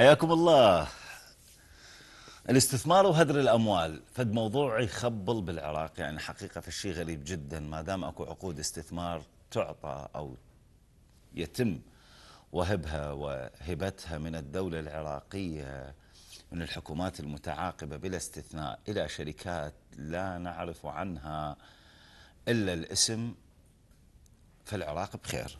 حياكم الله الاستثمار وهدر الاموال فد موضوع يخبل بالعراق يعني حقيقه الشيء غريب جدا ما دام اكو عقود استثمار تعطى او يتم وهبها وهبتها من الدوله العراقيه من الحكومات المتعاقبه بلا استثناء الى شركات لا نعرف عنها الا الاسم فالعراق بخير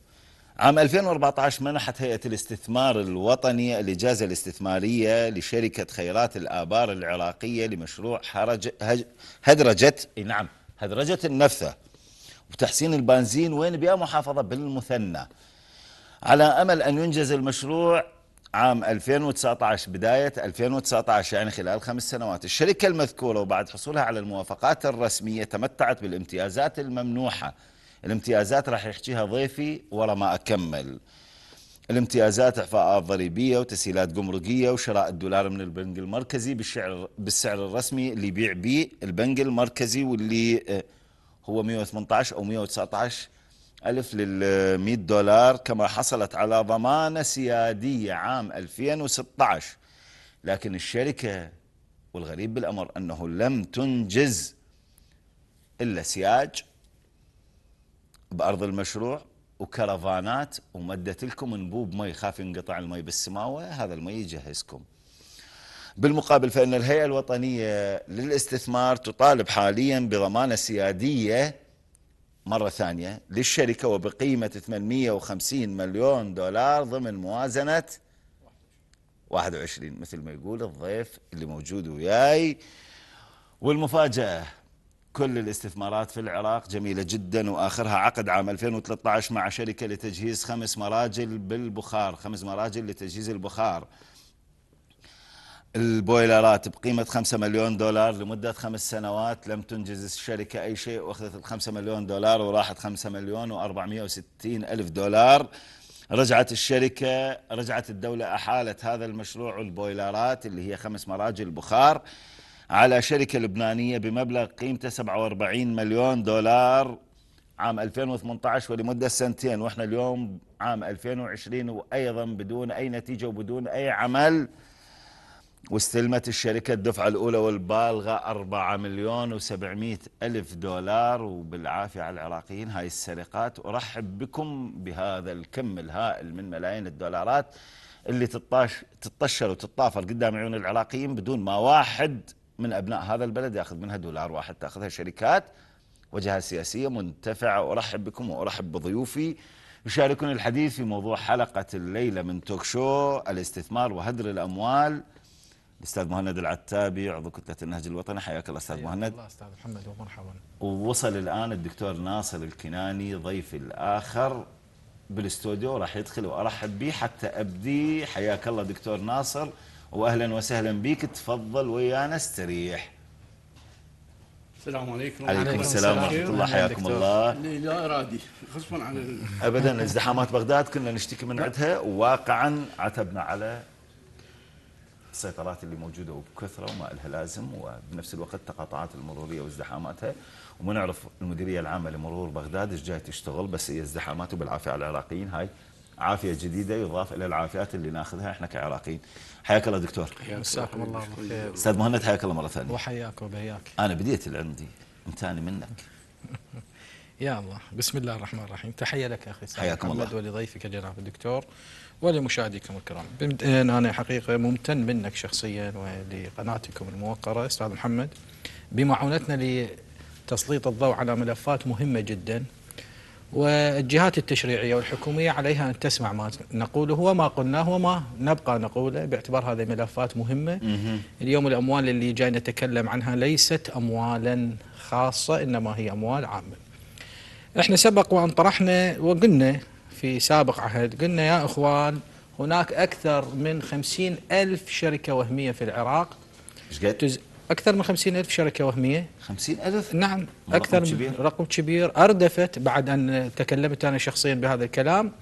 عام 2014 منحت هيئة الاستثمار الوطني الإجازة الاستثمارية لشركة خيرات الآبار العراقية لمشروع حرج هدرجة نعم هدرجة النفثة وتحسين البنزين وين بيا محافظة بالمثنى على أمل أن ينجز المشروع عام 2019 بداية 2019 يعني خلال خمس سنوات الشركة المذكورة وبعد حصولها على الموافقات الرسمية تمتعت بالامتيازات الممنوحة الامتيازات راح يحكيها ضيفي ورا ما أكمل الامتيازات إعفاءات ضريبية وتسهيلات جمركية وشراء الدولار من البنك المركزي بالشعر بالسعر الرسمي اللي يبيع به البنك المركزي واللي آه، هو 118 أو 119 ألف لل 100 دولار كما حصلت على ضمانة سيادية عام 2016 لكن الشركة والغريب بالأمر أنه لم تنجز إلا سياج بأرض المشروع وكرفانات ومدت لكم انبوب مي خاف ينقطع المي بالسماوة هذا المي يجهزكم بالمقابل فإن الهيئة الوطنية للاستثمار تطالب حاليا بضمانة سيادية مرة ثانية للشركة وبقيمة 850 مليون دولار ضمن موازنة 21 مثل ما يقول الضيف اللي موجود وياي والمفاجأة كل الاستثمارات في العراق جميلة جدا وآخرها عقد عام 2013 مع شركة لتجهيز خمس مراجل بالبخار خمس مراجل لتجهيز البخار البويلرات بقيمة 5 مليون دولار لمدة خمس سنوات لم تنجز الشركة أي شيء وأخذت الخمسة مليون دولار وراحت 5 مليون و وستين ألف دولار رجعت الشركة رجعت الدولة أحالت هذا المشروع البويلرات اللي هي خمس مراجل بخار على شركة لبنانية بمبلغ قيمته 47 مليون دولار عام 2018 ولمدة سنتين وإحنا اليوم عام 2020 وأيضا بدون أي نتيجة وبدون أي عمل واستلمت الشركة الدفعة الأولى والبالغة 4 مليون و700 ألف دولار وبالعافية على العراقيين هاي السرقات أرحب بكم بهذا الكم الهائل من ملايين الدولارات اللي تطاش تطشر وتطافر قدام عيون العراقيين بدون ما واحد من أبناء هذا البلد يأخذ منها دولار واحد تأخذها شركات وجهة سياسية منتفعة أرحب بكم وأرحب بضيوفي يشاركون الحديث في موضوع حلقة الليلة من توك شو الاستثمار وهدر الأموال الاستاذ مهند العتابي عضو كتله النهج الوطني حياك الله استاذ مهند الله استاذ محمد ومرحبا ووصل الان الدكتور ناصر الكناني ضيفي الاخر بالاستوديو راح يدخل وارحب به حتى ابدي حياك الله دكتور ناصر واهلا وسهلا بيك تفضل ويانا استريح السلام عليكم عليكم السلام ورحمه الله حياكم الله لا ارادي خصما على ابدا ازدحامات بغداد كنا نشتكي من عندها وواقعا عتبنا على السيطرات اللي موجوده وبكثره وما لها لازم وبنفس الوقت تقاطعات المروريه وازدحاماتها وما نعرف المديريه العامه لمرور بغداد ايش جاي تشتغل بس هي ازدحامات وبالعافيه على العراقيين هاي عافيه جديده يضاف الى العافيات اللي ناخذها احنا كعراقيين. حياك الله دكتور. مساكم الله بالخير. استاذ مهند حياك الله مره ثانيه. وحياك وبياك. انا بديت العندي دي امتاني منك. يا الله بسم الله الرحمن الرحيم تحية لك أخي حياكم محمد الله ولضيفك جناب الدكتور ولمشاهديكم الكرام إيه، أنا حقيقة ممتن منك شخصيا ولقناتكم الموقرة أستاذ محمد بمعونتنا لتسليط الضوء على ملفات مهمة جدا والجهات التشريعية والحكومية عليها أن تسمع ما نقوله وما قلناه وما نبقى نقوله باعتبار هذه ملفات مهمة اليوم الأموال اللي جاي نتكلم عنها ليست أموالا خاصة إنما هي أموال عامة احنا سبق وأن طرحنا وقلنا في سابق عهد قلنا يا إخوان هناك أكثر من خمسين ألف شركة وهمية في العراق أكثر من 50 ألف شركة وهمية 50 ألف؟ نعم أكثر رقم كبير. من رقم كبير أردفت بعد أن تكلمت أنا شخصيا بهذا الكلام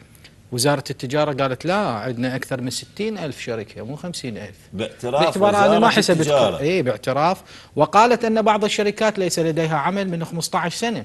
وزارة التجارة قالت لا عندنا أكثر من 60 ألف شركة مو 50 ألف باعتراف باعتبار أنا ما حسبت إي باعتراف وقالت أن بعض الشركات ليس لديها عمل من 15 سنة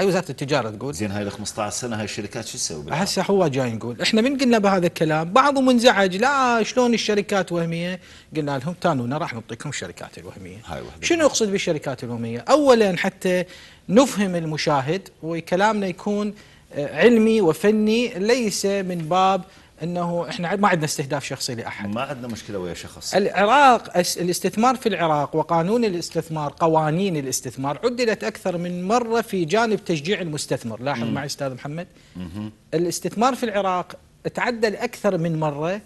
هاي وزاره التجاره تقول زين هاي ال 15 سنه هاي الشركات شو تسوي؟ هسه هو جاي نقول احنا من قلنا بهذا الكلام بعضهم انزعج لا شلون الشركات وهميه؟ قلنا لهم تانونا راح نعطيكم الشركات الوهميه هاي وحدة شنو اقصد بالشركات الوهميه؟ اولا حتى نفهم المشاهد وكلامنا يكون آه، علمي وفني ليس من باب انه احنا ما عندنا استهداف شخصي لاحد ما عندنا مشكله ويا شخص العراق الاستثمار في العراق وقانون الاستثمار قوانين الاستثمار عدلت اكثر من مره في جانب تشجيع المستثمر لاحظ معي استاذ محمد الاستثمار في العراق تعدل أكثر من مرة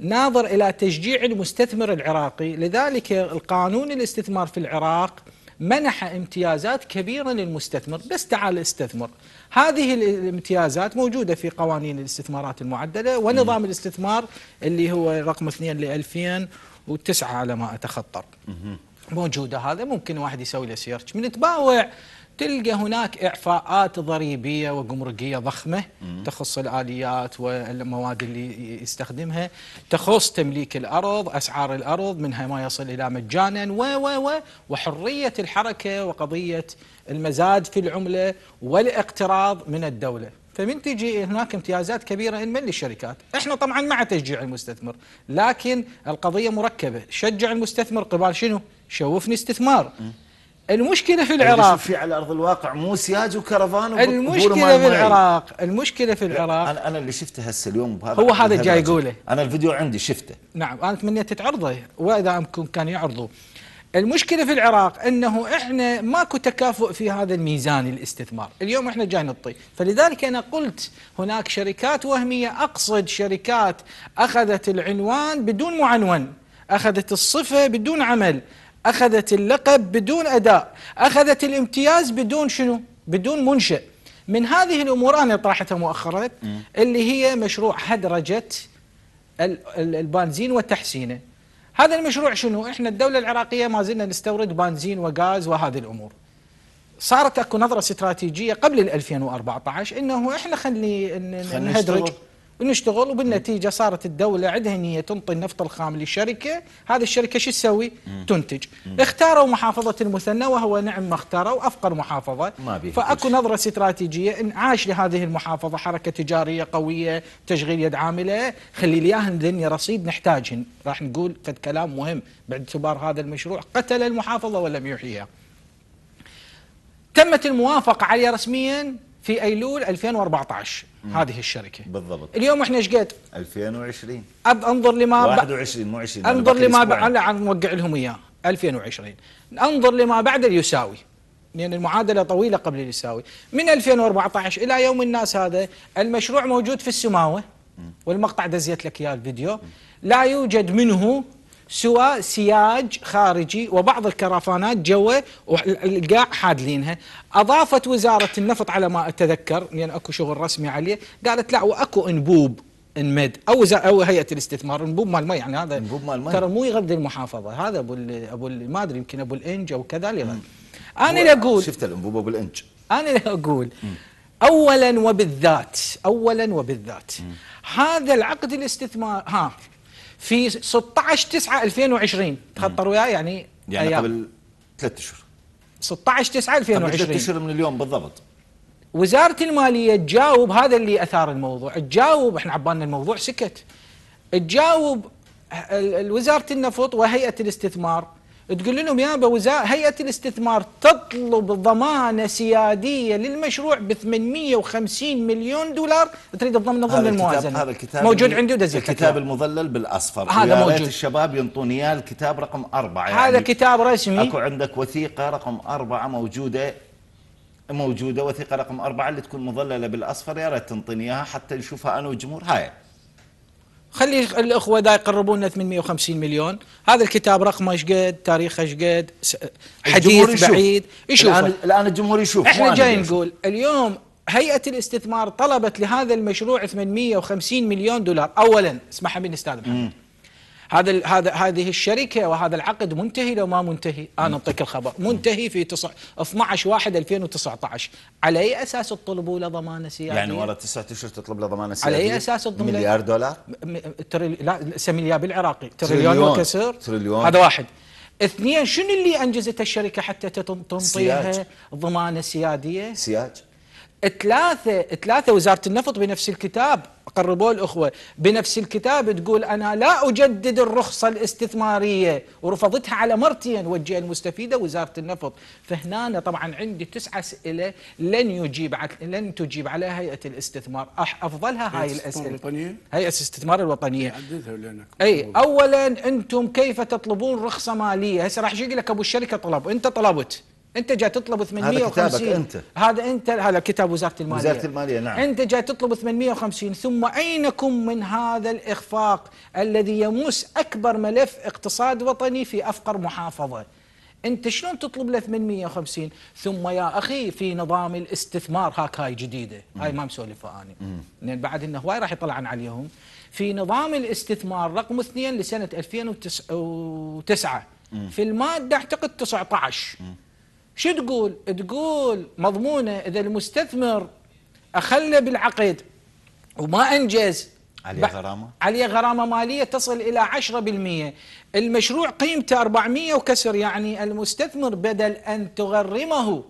ناظر إلى تشجيع المستثمر العراقي لذلك القانون الاستثمار في العراق منح امتيازات كبيرة للمستثمر بس تعال استثمر هذه الامتيازات موجودة في قوانين الاستثمارات المعدلة ونظام الاستثمار اللي هو رقم 2 ل 2009 على ما أتخطر موجودة هذا ممكن واحد يسوي له سيرش من تباوع تلقى هناك إعفاءات ضريبية وجمركية ضخمة تخص الآليات والمواد اللي يستخدمها تخص تمليك الأرض أسعار الأرض منها ما يصل إلى مجانا و و و وحرية الحركة وقضية المزاد في العملة والاقتراض من الدولة فمن تجي هناك امتيازات كبيرة من للشركات احنا طبعا مع تشجيع المستثمر لكن القضية مركبة شجع المستثمر قبال شنو شوفني استثمار المشكله في يعني العراق في على ارض الواقع مو سياج وكرفان المشكله في العراق المشكله في العراق انا انا اللي شفته هسه اليوم بهذا هو هذا جاي يقوله انا الفيديو عندي شفته نعم انا تمنيت تعرضه واذا امكن كان يعرضه المشكله في العراق انه احنا ماكو تكافؤ في هذا الميزان الاستثمار، اليوم احنا جاي نطي، فلذلك انا قلت هناك شركات وهميه اقصد شركات اخذت العنوان بدون معنون، اخذت الصفه بدون عمل، أخذت اللقب بدون أداء أخذت الامتياز بدون شنو بدون منشئ من هذه الأمور أنا طرحتها مؤخرا اللي هي مشروع هدرجة البنزين وتحسينه هذا المشروع شنو إحنا الدولة العراقية ما زلنا نستورد بنزين وغاز وهذه الأمور صارت اكو نظره استراتيجيه قبل 2014 انه احنا خلي نهدرج بنشتغل وبالنتيجه صارت الدوله عندها ان هي تنطي النفط الخام لشركه، هذه الشركه شو تسوي؟ تنتج. اختاروا محافظه المثنى وهو نعم ما اختاروا افقر محافظه ما فاكو فاكو نظره استراتيجيه ان عاش لهذه المحافظه حركه تجاريه قويه، تشغيل يد عامله، خلي لي اياهن ذني رصيد نحتاجهن، راح نقول فد كلام مهم باعتبار هذا المشروع قتل المحافظه ولم يحييها. تمت الموافقه عليها رسميا في ايلول 2014 هذه الشركه بالضبط اليوم احنا ايش قد 2020 انظر لما 21 مو 20 انظر لما بعد عم نوقع لهم اياه 2020 انظر لما بعد اليساوي لأن يعني المعادلة طويلة قبل اليساوي من 2014 إلى يوم الناس هذا المشروع موجود في السماوة والمقطع دزيت لك إياه الفيديو لا يوجد منه سوى سياج خارجي وبعض الكرفانات جوا والقاع حادلينها اضافت وزاره النفط على ما اتذكر لان يعني اكو شغل رسمي عليه قالت لا واكو انبوب انمد او او هيئه الاستثمار انبوب مال مي يعني هذا انبوب مال مي ترى مو يغذي المحافظه هذا ابو ابو ما ادري يمكن ابو الانج او كذا اللي انا اللي اقول شفت الانبوب ابو الانج انا اللي اقول اولا وبالذات اولا وبالذات هذا العقد الاستثمار ها في 16 9 2020 تخطر وياي يعني يعني أيام. قبل ثلاث اشهر 16 9 2020 قبل ثلاث اشهر من اليوم بالضبط وزارة المالية تجاوب هذا اللي أثار الموضوع تجاوب احنا عبالنا الموضوع سكت تجاوب وزارة النفط وهيئة الاستثمار تقول لهم يا وزارة هيئة الاستثمار تطلب ضمانة سيادية للمشروع ب 850 مليون دولار تريد تضمن ضمن الموازنة هذا الكتاب موجود عندي ودزيت الكتاب الكتاب المظلل بالأصفر هذا موجود الشباب ينطوني اياه الكتاب رقم أربعة يعني هذا كتاب رسمي أكو عندك وثيقة رقم أربعة موجودة موجودة وثيقة رقم أربعة اللي تكون مظللة بالأصفر يا ريت تنطيني إياها حتى نشوفها أنا والجمهور هاي خلي الاخوه دا يقربون 850 مليون هذا الكتاب رقمه ايش قد تاريخه ايش قد حديث بعيد يشوف الان الان الجمهور يشوف احنا جاي نقول اليوم هيئه الاستثمار طلبت لهذا المشروع 850 مليون دولار اولا اسمح لي استاذ محمد هذا هذا هذه الشركه وهذا العقد منتهي لو ما منتهي انا اعطيك الخبر منتهي في 12 1 2019 على اي اساس تطلبوا له ضمانه سياديه يعني ورا تسعة اشهر تطلب له ضمانه سياديه على اي اساس تطلب مليار دولار تري... لا سميليار بالعراقي تريليون وكسر تريليون هذا واحد اثنين شنو اللي انجزته الشركه حتى تنطيها ضمانه سياديه سياج ثلاثة ثلاثة وزارة النفط بنفس الكتاب قربوا الأخوة بنفس الكتاب تقول أنا لا أجدد الرخصة الاستثمارية ورفضتها على مرتين وجه المستفيدة وزارة النفط فهنا طبعا عندي تسعة أسئلة لن يجيب لن تجيب عليها هيئة الاستثمار أفضلها هاي الأسئلة الوطنية؟ هيئة الاستثمار الوطنية أي أولا أنتم كيف تطلبون رخصة مالية هسه راح يجي لك أبو الشركة طلب أنت طلبت انت جاي تطلب 850 هذا انت هذا انت هذا كتاب وزاره الماليه وزاره الماليه نعم انت جاي تطلب 850 ثم اينكم من هذا الاخفاق الذي يمس اكبر ملف اقتصاد وطني في افقر محافظه انت شلون تطلب له 850 ثم يا اخي في نظام الاستثمار هاك هاي جديده هاي ما مسولفها انا لان بعد انه هواي راح يطلعن عليهم في نظام الاستثمار رقم اثنين لسنه 2009 في الماده اعتقد 19 شو تقول تقول مضمونة إذا المستثمر أخلى بالعقد وما أنجز عليه غرامة عليه غرامة مالية تصل إلى 10% المشروع قيمته 400 وكسر يعني المستثمر بدل أن تغرمه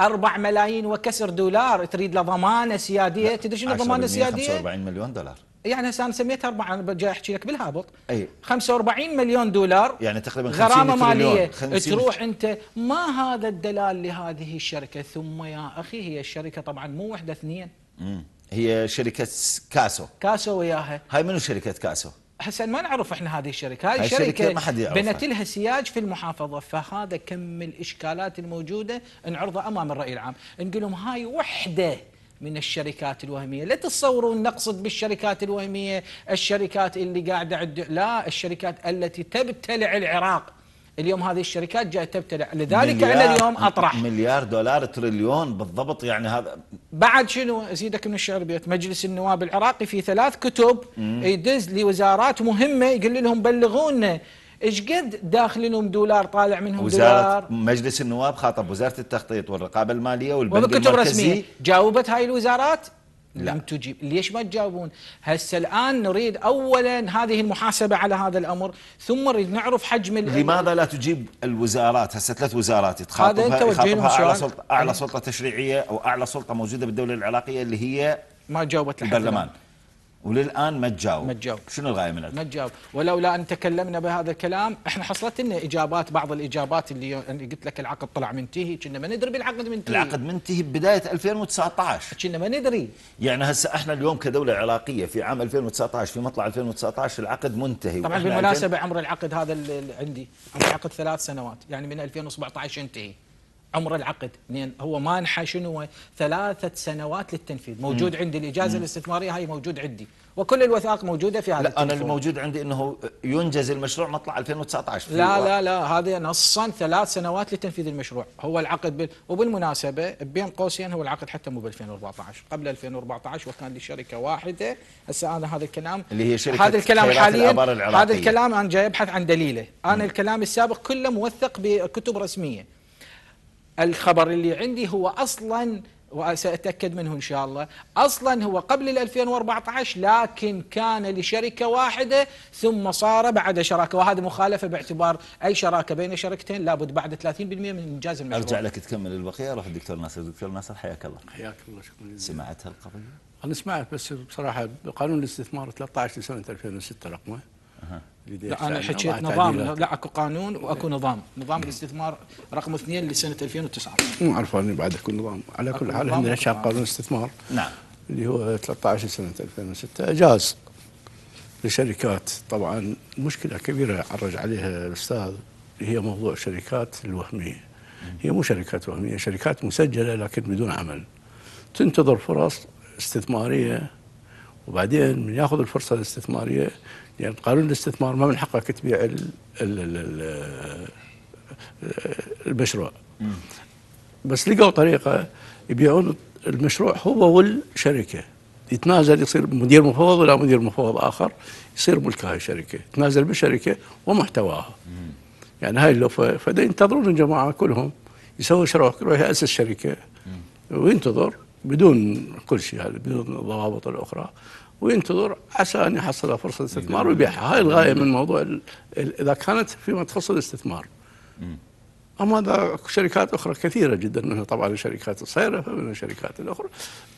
4 ملايين وكسر دولار تريد له ضمانة سيادية تدري شنو ضمانة سيادية 45 مليون دولار يعني هسه انا سميتها اربع انا جاي احكي لك بالهابط اي 45 مليون دولار يعني تقريبا 50 غرامه ماليه تروح انت ما هذا الدلال لهذه الشركه ثم يا اخي هي الشركه طبعا مو وحده اثنين امم هي شركه كاسو كاسو وياها هاي منو شركه كاسو؟ هسه ما نعرف احنا هذه الشركه، هاي الشركه ما حد يعرفها. بنت لها سياج في المحافظه فهذا كم الاشكالات الموجوده نعرضها امام الراي العام، نقول لهم هاي وحده من الشركات الوهميه لا تتصورون نقصد بالشركات الوهميه الشركات اللي قاعده عد... لا الشركات التي تبتلع العراق اليوم هذه الشركات جايه تبتلع لذلك انا اليوم اطرح مليار دولار تريليون بالضبط يعني هذا بعد شنو ازيدك من الشعر بيت مجلس النواب العراقي في ثلاث كتب يدز لوزارات مهمه يقول لهم بلغونا ايش قد داخلينهم دولار طالع منهم وزارة دولار مجلس النواب خاطب وزاره التخطيط والرقابه الماليه والبنك المركزي رسمية جاوبت هاي الوزارات لا. لم تجيب ليش ما تجاوبون هسه الآن نريد أولا هذه المحاسبة على هذا الأمر ثم نريد نعرف حجم الأمر. لماذا لا تجيب الوزارات هسه ثلاث وزارات تخاطبها, يخاطبها أعلى, سلطة, أعلى سلطة تشريعية أو أعلى سلطة موجودة بالدولة العراقية اللي هي ما جاوبت البرلمان وللان ما تجاوب ما تجاوب شنو الغايه من ما تجاوب ولولا ان تكلمنا بهذا الكلام احنا حصلت لنا اجابات بعض الاجابات اللي قلت لك العقد طلع منتهي كنا ما ندري بالعقد منتهي العقد منتهي ببدايه 2019 كنا ما ندري يعني هسه احنا اليوم كدوله عراقيه في عام 2019 في مطلع 2019 العقد منتهي طبعا بالمناسبه عمر العقد هذا اللي عندي عمر العقد ثلاث سنوات يعني من 2017 ينتهي عمر العقد لان يعني هو مانحه شنو ثلاثه سنوات للتنفيذ موجود مم. عندي الاجازه مم. الاستثماريه هاي موجود عندي وكل الوثائق موجوده في هذا لا التنفيذ. انا الموجود عندي انه ينجز المشروع مطلع 2019 لا و... لا لا هذا نصا ثلاث سنوات لتنفيذ المشروع هو العقد بال... وبالمناسبه بين قوسين هو العقد حتى مو ب 2014 قبل 2014 وكان لشركه واحده هسه انا هذا الكلام اللي هي شركه هذا الكلام حاليا هذا الكلام انا جاي ابحث عن دليله انا مم. الكلام السابق كله موثق بكتب رسميه الخبر اللي عندي هو أصلا وسأتأكد منه إن شاء الله أصلا هو قبل 2014 لكن كان لشركة واحدة ثم صار بعد شراكة وهذا مخالفة باعتبار أي شراكة بين شركتين لابد بعد 30% من إنجاز المشروع أرجع لك تكمل البقية أروح الدكتور ناصر دكتور ناصر حياك الله حياك الله شكرا جزيلا سمعتها القضية؟ أنا سمعت بس بصراحة قانون الاستثمار 13 لسنة 2006 رقمه أه. لا انا حكيت نظام لا اكو قانون واكو نظام، نظام الاستثمار رقم اثنين لسنه 2009 مو عرفان بعد اكو نظام، على كل حال عندنا نشر قانون استثمار نعم اللي هو 13 سنه 2006 اجاز لشركات طبعا مشكله كبيره عرج عليها الاستاذ هي موضوع الشركات الوهميه هي مو شركات وهميه شركات مسجله لكن بدون عمل تنتظر فرص استثماريه وبعدين من ياخذ الفرصه الاستثماريه لأن يعني قانون الاستثمار ما من حقك تبيع المشروع بس لقوا طريقة يبيعون المشروع هو والشركة يتنازل يصير مدير مفوض ولا مدير مفوض آخر يصير ملك هاي الشركة يتنازل بالشركة ومحتواها يعني هاي اللوفة فدا ينتظرون الجماعة كلهم يسوي مشروع يروح يأسس شركة وينتظر بدون كل شيء هذا بدون الضوابط الأخرى وينتظر عسى ان يحصلها فرصه استثمار إيه. ويبيعها، هاي الغايه من موضوع اذا كانت فيما تخص الاستثمار. اما اذا شركات اخرى كثيره جدا منها طبعا الشركات الصغيره فمن الشركات الاخرى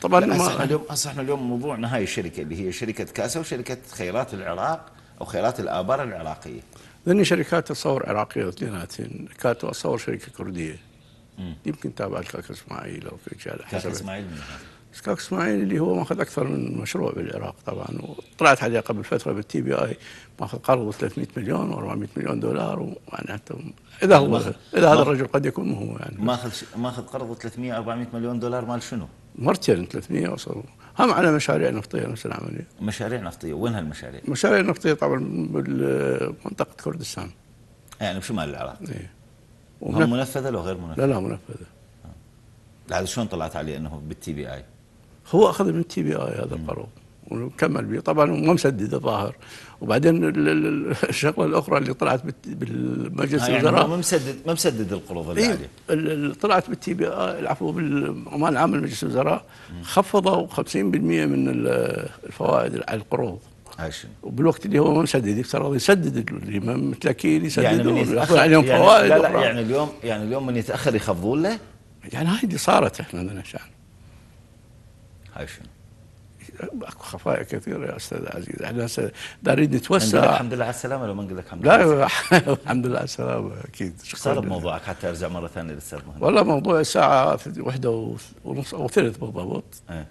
طبعا ما اليوم احنا اليوم موضوعنا هاي الشركه اللي هي شركه كاسا وشركه خيرات العراق او خيرات الابار العراقيه. لاني شركات تصور عراقيه اثنيناتهم كانت اتصور شركه كرديه. مم. يمكن تابعت كاك اسماعيل او كاك اسماعيل من اسماعيل اسكاك اسماعيل اللي هو ماخذ اكثر من مشروع بالعراق طبعا وطلعت عليه قبل فتره بالتي بي اي ماخذ قرض 300 مليون و400 مليون دولار ومعناته اذا هو اذا هذا الرجل قد يكون مو هو يعني ماخذ ماخذ قرض 300 400 مليون دولار مال شنو؟ مرتين 300 وصلوا هم على مشاريع نفطيه نفس العمليه مشاريع نفطيه وين هالمشاريع؟ مشاريع نفطيه طبعا بمنطقه كردستان يعني بشمال العراق ايه ومنف... منفذه لو غير منفذه؟ لا لا منفذه هذا آه. شلون طلعت عليه انه بالتي بي اي؟ هو اخذ من التي بي اي هذا القرض وكمل به طبعا ما مسدد الظاهر وبعدين الشغله الاخرى اللي طلعت بالمجلس آه، يعني الوزراء ما مسدد ما مسدد القروض اللي إيه، عليه طلعت بالتي بي اي العفو بالعمال العام لمجلس الوزراء خفضوا 50% من الفوائد على القروض عشان وبالوقت اللي هو ما مسدد يفترض يسدد اللي ما متلكين يسددون يعني ياخذ عليهم يعني فوائد لا لا يعني اليوم يعني اليوم من يتاخر يخفضون له يعني هاي اللي صارت احنا عندنا شان عايشين اكو خفايا كثيره يا استاذ عزيز احنا يعني هسه دارين نتوسع الحمد لله على السلامه لو ما نقول لك الحمد لله لا الحمد لله على السلامه اكيد شو صار بموضوعك حتى ارجع مره ثانيه للاستاذ مهند والله موضوع الساعه واحدة ونص او ثلث بالضبط ايه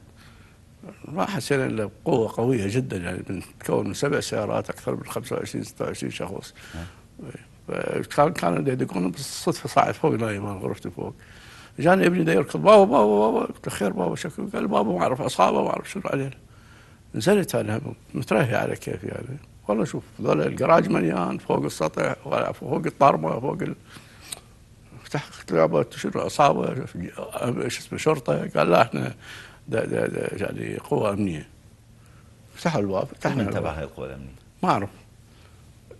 ما حسينا الا بقوه قويه جدا يعني بنتكون من سبع سيارات اكثر من 25 26 شخص ايه. إيه. كان كان اللي يدقون بالصدفه صاعد فوق نايم غرفتي فوق جاني ابني ده يركض بابا بابا بابا قلت له خير بابا شكله قال بابا ما اعرف اصحابه ما اعرف شنو علينا إيه. نزلت انا مترهي على كيف يعني والله شوف ذول القراج مليان فوق السطح فوق الطرمه فوق ال... فتحت لعبه شنو اصابه شو اسمه شرطه قال لا احنا دا دا دا يعني قوه امنيه فتحوا الباب فتحنا من تبع هاي القوه الامنيه؟ ما اعرف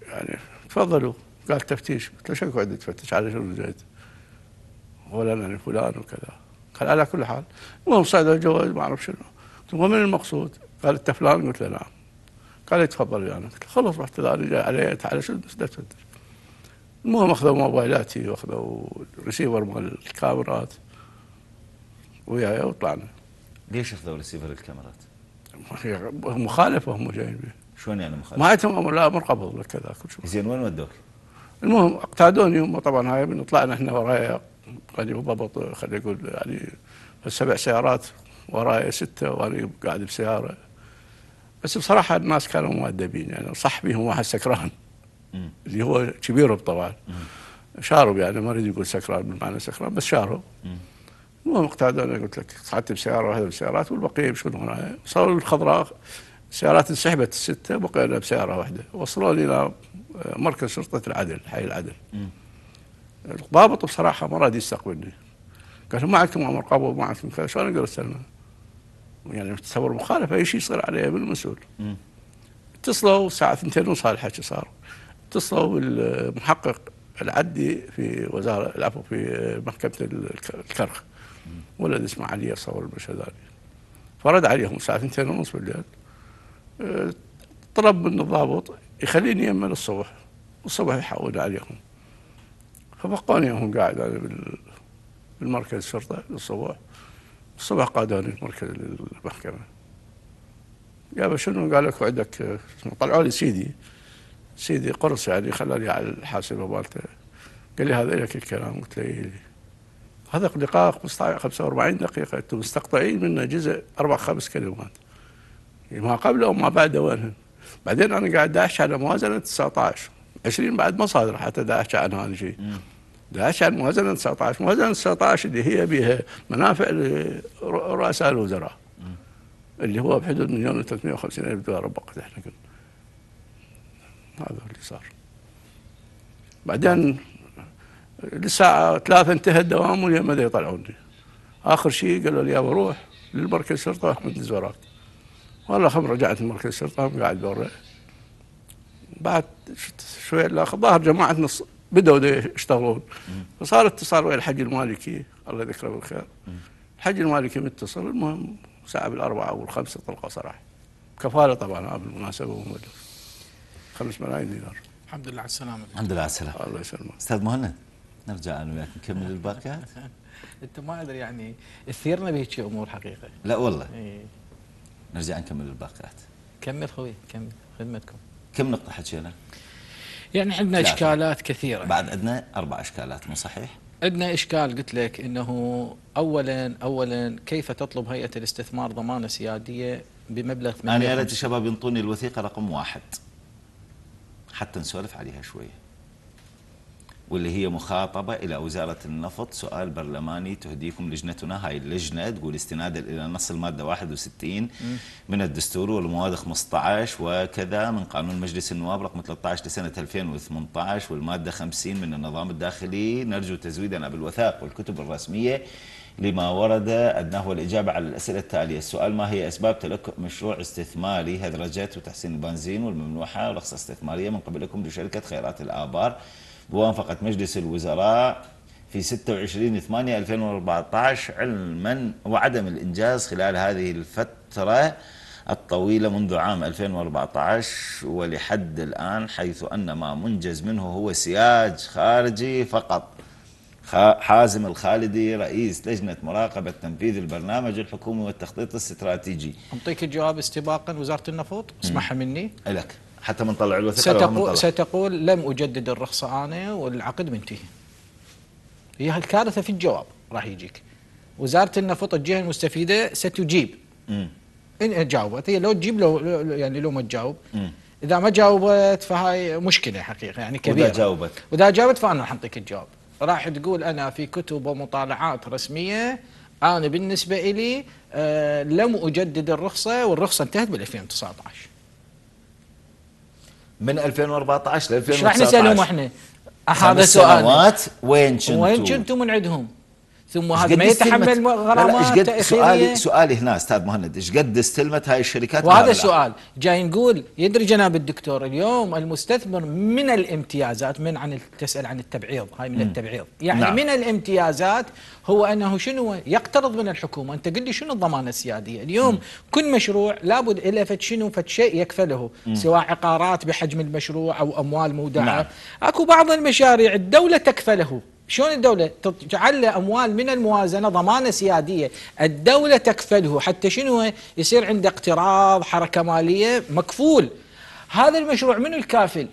يعني تفضلوا قال تفتيش قلت له شو قاعد تفتش على شنو جيت؟ انا يعني فلان وكذا قال على كل حال المهم صعد الجواز ما اعرف شنو قلت له ومن المقصود؟ قال انت فلان قلت له نعم قال تفضل ويانا يعني. قلت له خلص رحت انا جاي علي تعال شو تسدد المهم اخذوا موبايلاتي واخذوا ريسيفر مال الكاميرات وياي وطلعنا ليش اخذوا ريسيفر الكاميرات؟ مخالفه هم جايين به شلون يعني مخالفه؟ ما عندهم لا منقبض ولا كذا كل شيء زين وين ودوك؟ المهم اقتادوني هم طبعا هاي طلعنا احنا ورايا قد يهبط خلي اقول يعني سبع سيارات وراي سته وانا قاعد بسياره بس بصراحه الناس كانوا مؤدبين يعني صاحبي هو واحد سكران اللي هو كبير طبعا شارب يعني ما اريد يقول سكران بالمعنى سكران بس شارب المهم اقتعد انا قلت لك صعدت بسياره واحده من السيارات والبقيه يمشون هنا صاروا الخضراء سيارات انسحبت السته بقينا بسياره واحده وصلوني الى مركز شرطه العدل حي العدل الضابط بصراحه ما راد يستقبلني قال ما عندكم امر قبول ما عندكم كذا شلون اقدر استلمه؟ يعني تصور مخالفه اي شيء يصير عليه من المسؤول اتصلوا الساعه اثنتين ونص هذا الحكي صار اتصلوا بالمحقق العدي في وزاره العفو في محكمه الكرخ ولد اسمه علي صور المشهداني فرد عليهم الساعه اثنتين ونص بالليل آه، طلب من الضابط يخليني يمن الصبح والصبح يحول عليهم فبقوني يوم قاعد انا بالمركز الشرطه للصبح الصبح قادوني مركز المحكمه قالوا شنو قال لك عندك طلعوا لي سيدي سيدي قرص يعني خلاني على الحاسبه مالته قال لي هذا لك الكلام قلت له إيه. هذا لقاء 45 دقيقه انتم مستقطعين منه جزء اربع خمس كلمات ما قبله وما بعده وينهم بعدين انا قاعد احكي على موازنه 19 20 بعد مصادر حتى داعش عنها أنا شيء داعش عن موازنة 19 موازنة 19 اللي هي بها منافع رؤساء الوزراء اللي هو بحدود مليون و350 ألف دولار بقت احنا قلنا هذا اللي صار بعدين للساعة ثلاثة انتهى الدوام واليوم ما يطلعوني آخر شيء قالوا لي بروح للمركز الشرطة أحمد الزوراق والله خم رجعت مركز الشرطة قاعد برا بعد شويه ظهر جماعه بدأوا يشتغلون فصار اتصال ويا الحاج المالكي الله يذكره بالخير الحاج المالكي متصل المهم ساعة بالأربعة أو الخمسة طلقوا صراحة كفالة طبعا آه، بالمناسبة خمس ملايين دينار الحمد لله على السلامة الحمد لله على السلامة الله يسلمك أستاذ مهند نرجع أنا وياك نكمل الباقيات أنت ما أدري يعني تثيرنا بهيك أمور حقيقة لا والله إيه. نرجع نكمل الباقيات كمل خوي كمل خدمتكم كم نقطة حكينا؟ يعني عندنا ثلاثة. إشكالات كثيرة بعد عندنا أربع إشكالات مو صحيح؟ عندنا إشكال قلت لك أنه أولا أولا كيف تطلب هيئة الاستثمار ضمانة سيادية بمبلغ أنا يا ريت الشباب ينطوني الوثيقة رقم واحد حتى نسولف عليها شويه. واللي هي مخاطبة إلى وزارة النفط سؤال برلماني تهديكم لجنتنا هاي اللجنة تقول استنادا إلى نص المادة 61 من الدستور والمواد 15 وكذا من قانون مجلس النواب رقم 13 لسنة 2018 والمادة 50 من النظام الداخلي نرجو تزويدنا بالوثائق والكتب الرسمية لما ورد أدناه والإجابة على الأسئلة التالية السؤال ما هي أسباب تلك مشروع استثماري هدرجات وتحسين البنزين والممنوحة ورخصة استثمارية من قبلكم لشركة خيرات الآبار بوافقة مجلس الوزراء في 26 8 2014 علما وعدم الإنجاز خلال هذه الفترة الطويلة منذ عام 2014 ولحد الآن حيث أن ما منجز منه هو سياج خارجي فقط حازم الخالدي رئيس لجنة مراقبة تنفيذ البرنامج الحكومي والتخطيط الاستراتيجي أعطيك الجواب استباقا وزارة النفط اسمح مني لك حتى ما نطلع الوثيقه ستقول, ستقول لم أجدد الرخصة أنا والعقد منتهي هي الكارثة في الجواب راح يجيك وزارة النفط الجهة المستفيدة ستجيب م. إن جاوبت هي لو تجيب لو يعني لو ما تجاوب م. إذا ما جاوبت فهاي مشكلة حقيقة يعني كبيرة وإذا جاوبت وإذا جاوبت فأنا راح اعطيك الجواب راح تقول أنا في كتب ومطالعات رسمية أنا بالنسبة لي آه لم أجدد الرخصة والرخصة انتهت بال 2019 من 2014 ل 2019 مش راح نسالهم احنا هذا سؤال سنوات وين كنتوا؟ وين كنتوا من عندهم؟ ثم هذا ما يتحمل غرامات تأثيرية سؤالي سؤالي هنا استاذ مهند ايش قد استلمت هاي الشركات وهذا السؤال جاي نقول يدري جناب الدكتور اليوم المستثمر من الامتيازات من عن تسال عن التبعيض هاي من م. التبعيض يعني نعم. من الامتيازات هو انه شنو يقترض من الحكومه انت قل لي شنو الضمانه السياديه اليوم م. كل مشروع لابد الا فد شنو فد شيء يكفله م. سواء عقارات بحجم المشروع او اموال مودعه نعم. اكو بعض المشاريع الدوله تكفله شلون الدولة تجعل أموال من الموازنة ضمانة سيادية الدولة تكفله حتى شنو يصير عند اقتراض حركة مالية مكفول هذا المشروع من الكافل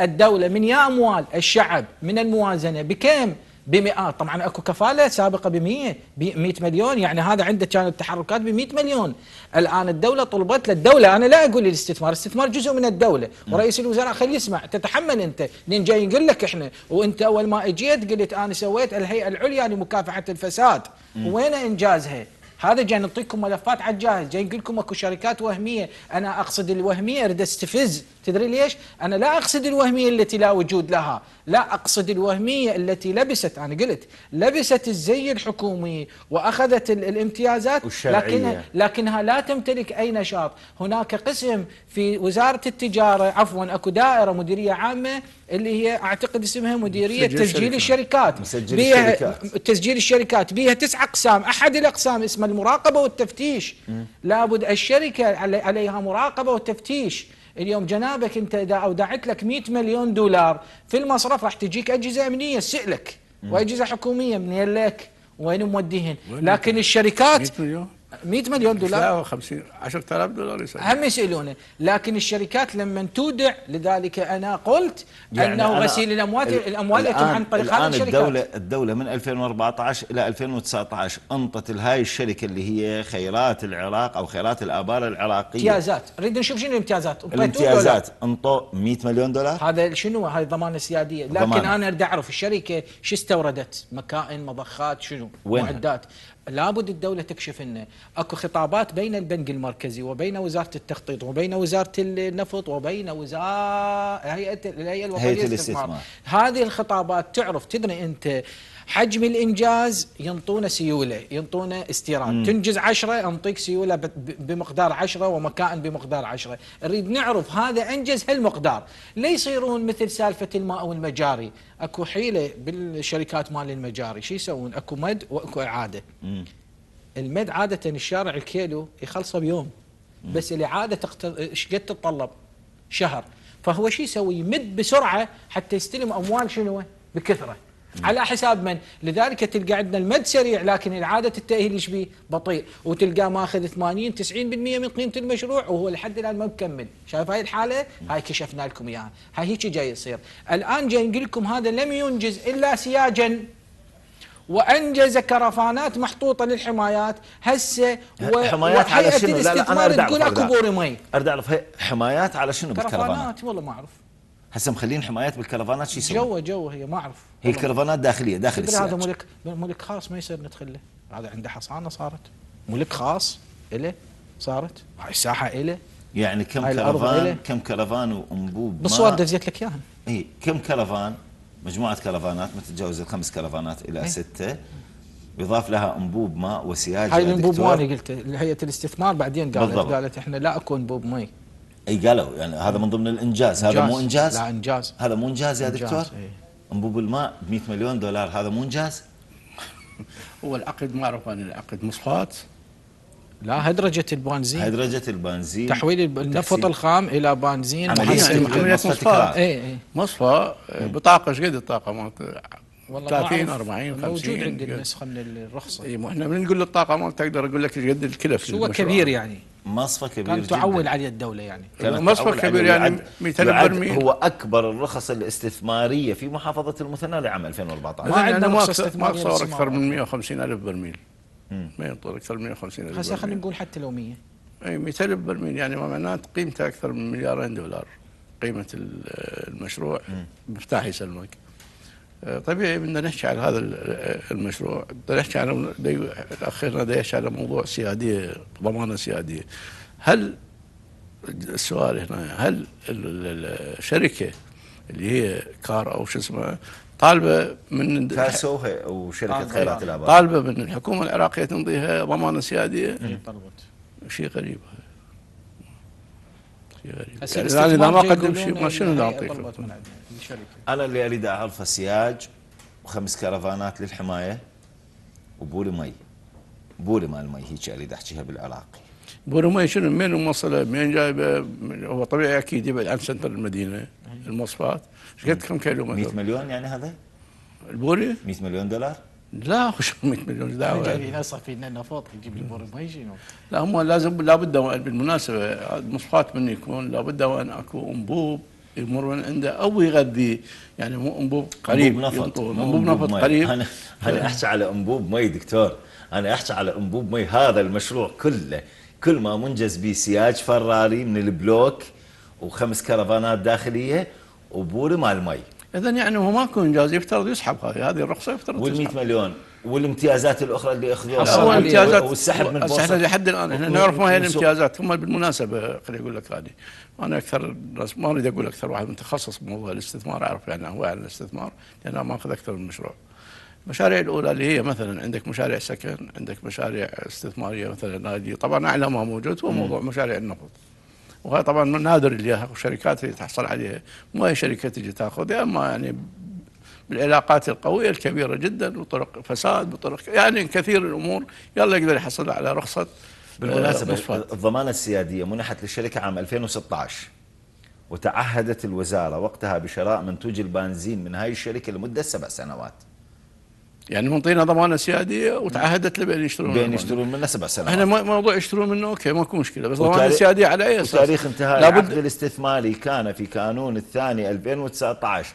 الدولة من يا أموال الشعب من الموازنة بكم؟ بمئات طبعا اكو كفاله سابقه ب 100 ب 100 مليون يعني هذا عنده كانت التحركات ب 100 مليون الان الدوله طلبت للدوله انا لا اقول الاستثمار الاستثمار جزء من الدوله ورئيس الوزراء خليه يسمع تتحمل انت لين جاي نقول لك احنا وانت اول ما اجيت قلت انا سويت الهيئه العليا لمكافحه الفساد وين انجازها هذا جاي نعطيكم ملفات على الجاهز جاي نقول لكم اكو شركات وهميه انا اقصد الوهميه اريد استفز تدري ليش أنا لا أقصد الوهمية التي لا وجود لها لا أقصد الوهمية التي لبست أنا قلت لبست الزي الحكومي وأخذت الامتيازات والشرعية. لكنها, لكنها لا تمتلك أي نشاط هناك قسم في وزارة التجارة عفوا أكو دائرة مديرية عامة اللي هي أعتقد اسمها مديرية تسجيل الشركات. الشركات مسجل بيها الشركات تسجيل الشركات بيها تسع أقسام أحد الأقسام اسمه المراقبة والتفتيش م. لابد الشركة عليها مراقبة وتفتيش اليوم جنابك انت اذا اودعت لك 100 مليون دولار في المصرف راح تجيك اجهزه امنيه سالك واجهزه حكوميه من لك وين موديهن لكن الشركات 100 مليون 100 مليون دولار 50 10000 دولار يسوي هم يسالونه لكن الشركات لما تودع لذلك انا قلت يعني انه أنا غسيل الاموال الاموال يتم عن طريق هذه الشركات الدوله الدوله من 2014 الى 2019 انطت لهاي الشركه اللي هي خيرات العراق او خيرات الابار العراقيه امتيازات نريد نشوف شنو الامتيازات الامتيازات انطوا 100 مليون دولار هذا شنو هذه ضمانه سياديه لكن ضمانة. انا اريد اعرف الشركه شو استوردت مكائن مضخات شنو وين معدات لابد الدولة تكشف أن أكو خطابات بين البنك المركزي وبين وزارة التخطيط وبين وزارة النفط وبين وزارة هيئة الوطنية للاستثمار هذه الخطابات تعرف تدري أنت حجم الانجاز ينطونا سيوله ينطونا استيراد مم. تنجز عشرة انطيك سيوله بمقدار عشرة ومكائن بمقدار عشرة نريد نعرف هذا انجز هالمقدار لا يصيرون مثل سالفه الماء والمجاري اكو حيله بالشركات مال المجاري شو يسوون اكو مد واكو اعاده مم. المد عاده الشارع الكيلو يخلصه بيوم مم. بس الاعاده تقتل ايش قد تتطلب شهر فهو شو يسوي يمد بسرعه حتى يستلم اموال شنو بكثره على حساب من؟ لذلك تلقى عندنا المد سريع لكن إعادة التأهيل ايش بيه؟ بطيء وتلقاه ماخذ 80 90% من قيمة المشروع وهو لحد الآن ما مكمل شايف هاي الحالة؟ هاي كشفنا لكم إياها هاي هيك جاي يصير الآن جاي نقول لكم هذا لم ينجز إلا سياجا وانجز كرفانات محطوطه للحمايات هسه و... حمايات على شنو؟ لا لا انا اعرف اريد اعرف حمايات على شنو بالكرفانات؟ كرفانات والله ما اعرف هسه مخلين حمايات بالكرفانات شو يسوون؟ جوا جوا هي ما اعرف هي الكرفانات داخليه داخل السياج هذا ملك ملك خاص ما يصير ندخله هذا عنده حصانه صارت ملك خاص له صارت هاي الساحه له يعني كم كرفان كم كرفان وانبوب بالصور دزيت لك اياها اي كم كرفان مجموعه كرفانات ما تتجاوز الخمس كرفانات الى ايه؟ سته يضاف لها انبوب ماء وسياج هاي الانبوب ماء قلت هيئه الاستثمار بعدين قالت بالضبط. قالت احنا لا اكو انبوب مي اي قالوا يعني هذا من ضمن الانجاز هذا مو انجاز لا انجاز هذا مو انجاز يا دكتور إيه. انبوب الماء ب 100 مليون دولار هذا مو انجاز هو العقد معروف عن العقد مصفات لا هدرجة البنزين هدرجة البنزين تحويل النفط الخام إلى بنزين عملية مصفاة اي إيه. بطاقة ايش قد الطاقة مالت 30 40 50 موجود عند النسخة من الرخصة اي احنا احنا نقول الطاقة مالت تقدر أقول لك ايش قد الكلف هو كبير يعني مصفى كبير كان تعول عليه الدولة يعني مصفى كبير يعني 200 برميل هو أكبر الرخص الاستثمارية في محافظة المثنى لعام 2014 ما يعني عندنا مصفى استثمارية ما أكثر من 150 ألف برميل ما يطول أكثر من 150 ألف برميل خلينا نقول حتى لو 100 أي 200 ألف برميل يعني ما معناته قيمته أكثر من مليارين دولار قيمة المشروع مفتاحي سلمك طبيعي بدنا نحكي على هذا المشروع بدنا نحكي على اخرنا بدنا نحكي على موضوع سياديه ضمانه سياديه هل السؤال هنا هل الشركه اللي هي كار او شو اسمها طالبه من كارسوها وشركه خيرات الاباء طالبه من الحكومه العراقيه تمضيها ضمانه سياديه إيه، إيه. طلبت شيء غريب شيء غريب يعني اذا ما قدم شيء ما شنو نعطيك الشركه انا اللي اريد اعرفه سياج وخمس كرفانات للحمايه وبولي مي بولي مال مي هيك اريد احكيها بالعراقي بولي مي شنو منين موصله منين جايبه هو طبيعي اكيد يبعد عن سنتر المدينه المواصفات ايش قد كم كيلو 100 مليون يعني هذا؟ البوري 100 مليون دولار؟ لا خش 100 مليون دعوه جاي ينصح فينا نفط يجيب البوري مي شنو لا هم لازم لابد بالمناسبه المصفات من يكون لابد وان اكو انبوب يمر من عنده او يغذي يعني مو انبوب قريب انبوب نفط انبوب نفط قريب انا انا احكي على انبوب مي دكتور انا احكي على انبوب مي هذا المشروع كله كل ما منجز به سياج فراري من البلوك وخمس كرفانات داخليه وبوري مال مي اذا يعني هو ماكو انجاز يفترض يسحب هذه الرخصه يفترض وال 100 مليون والامتيازات الاخرى اللي اخذوها هو يعني الامتيازات والسحب من البورصه احنا لحد الان احنا نعرف ما هي الامتيازات هم بالمناسبه خليني اقول لك هذه انا اكثر الناس ما اريد اقول اكثر واحد متخصص بموضوع الاستثمار اعرف يعني هو عن الاستثمار لان ما اخذ اكثر من مشروع المشاريع الاولى اللي هي مثلا عندك مشاريع سكن عندك مشاريع استثماريه مثلا نادي طبعا اعلى ما موجود هو موضوع مشاريع النفط وهي طبعا نادر اللي شركات اللي تحصل عليها مو اي شركه تجي تاخذ يا اما يعني العلاقات القوية الكبيرة جدا بطرق فساد بطرق يعني كثير الأمور يلا يقدر يحصل على رخصة آه، بالمناسبة مصفات. الضمانة السيادية منحت للشركة عام 2016 وتعهدت الوزارة وقتها بشراء منتوج البنزين من هاي الشركة لمدة سبع سنوات يعني منطينا ضمانه سياديه وتعهدت لبين يشترون بين يشترون منه سبع سنوات احنا موضوع يشترون منه اوكي ماكو مشكله بس ضمانه سياديه على اي اساس؟ تاريخ انتهاء العقد الاستثماري كان في كانون الثاني 2019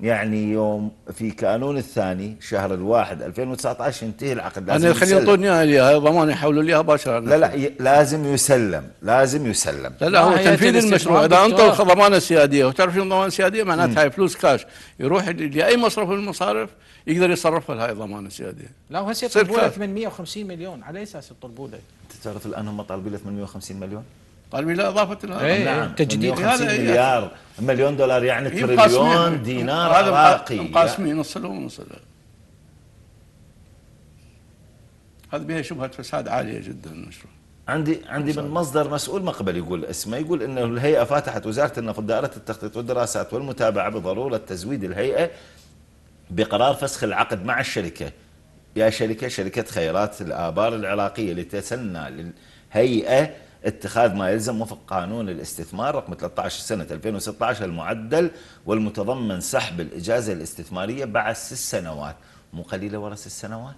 يعني يوم في كانون الثاني شهر الواحد 2019 ينتهي العقد لازم انا خليني يعطوني اياها ضمان يحولوا لي اياها باشر لا لا لازم يسلم لازم يسلم لا لا هو تنفيذ المشروع اذا انطوا ضمانه سياديه وتعرفين ضمانه سياديه معناتها هاي فلوس كاش يروح لاي مصرف من المصارف يقدر يصرفها هاي الضمانه السياديه لا هسه يطلبوا له 850 مليون على اي اساس يطلبوا له انت تعرف الان هم طالبين له 850 مليون؟ طالب الى اضافه إيه، إيه، نعم تجديد مليار مليون دولار يعني تريليون دينار عراقي مقاسمين نصله ونص هذا بها شبهه فساد عاليه جدا المشروع عندي عندي من مصدر مسؤول مقبل يقول اسمه يقول انه الهيئه فاتحت وزاره النفط دائره التخطيط والدراسات والمتابعه بضروره تزويد الهيئه بقرار فسخ العقد مع الشركه يا شركه شركه خيرات الابار العراقيه لتسنى للهيئه اتخاذ ما يلزم وفق قانون الاستثمار رقم 13 سنة 2016 المعدل والمتضمن سحب الإجازة الاستثمارية بعد ست سنوات مو قليلة ورا ست سنوات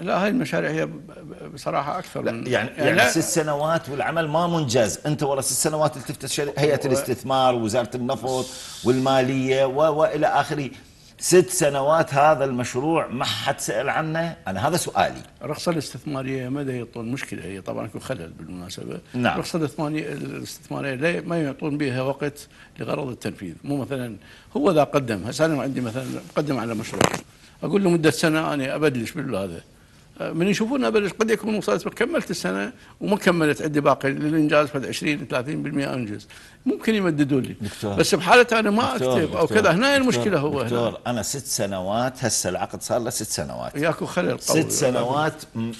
لا هاي المشاريع هي بصراحه اكثر لا من يعني يعني, يعني ست سنوات والعمل ما منجز، انت ورا ست سنوات التفت هيئه و... الاستثمار ووزاره النفط والماليه والى اخره، ست سنوات هذا المشروع ما حد سأل عنه أنا هذا سؤالي الرخصة الاستثمارية ماذا يعطون مشكلة هي طبعا يكون خلل بالمناسبة نعم. الرخصة الاستثمارية لا ما يعطون بها وقت لغرض التنفيذ مو مثلا هو ذا قدم هسه أنا عندي مثلا قدم على مشروع أقول له مدة سنة أنا أبدلش بالله هذا من يشوفون بلش قد يكون وصلت كملت السنه وما كملت عندي باقي للانجاز فد 20 30% انجز ممكن يمددون لي دكتور بس بحاله انا ما دكتور اكتب دكتور او كذا هنا المشكله هو دكتور هنا. انا ست سنوات هسه العقد صار له ست سنوات ياكو خلل قوي ست سنوات